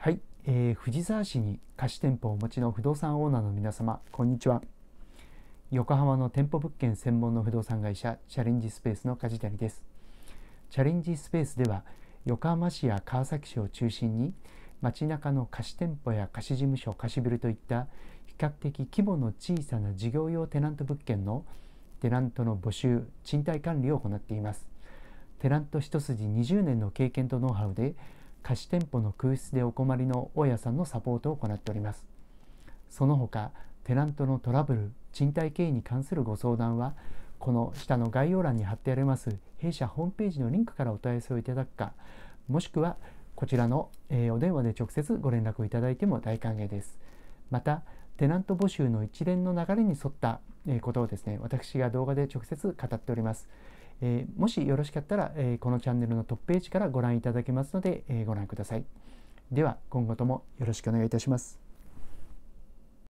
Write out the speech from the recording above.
はい、えー、藤沢市に貸し店舗をお持ちの不動産オーナーの皆様こんにちは横浜の店舗物件専門の不動産会社チャレンジスペースの梶谷ですチャレンジスペースでは横浜市や川崎市を中心に街中の貸し店舗や貸し事務所貸しビルといった比較的規模の小さな事業用テナント物件のテナントの募集賃貸管理を行っていますテナント一筋20年の経験とノウハウで貸店舗の空室でお困りの大家さんのサポートを行っておりますその他テナントのトラブル賃貸経営に関するご相談はこの下の概要欄に貼ってあります弊社ホームページのリンクからお問い合わせをいただくかもしくはこちらの、えお電話で直接ご連絡をいただいても大歓迎ですまたテナント募集の一連の流れに沿ったえことをですね私が動画で直接語っておりますえー、もしよろしかったら、えー、このチャンネルのトップページからご覧いただけますので、えー、ご覧ください。では今後ともよろしくお願いいたします。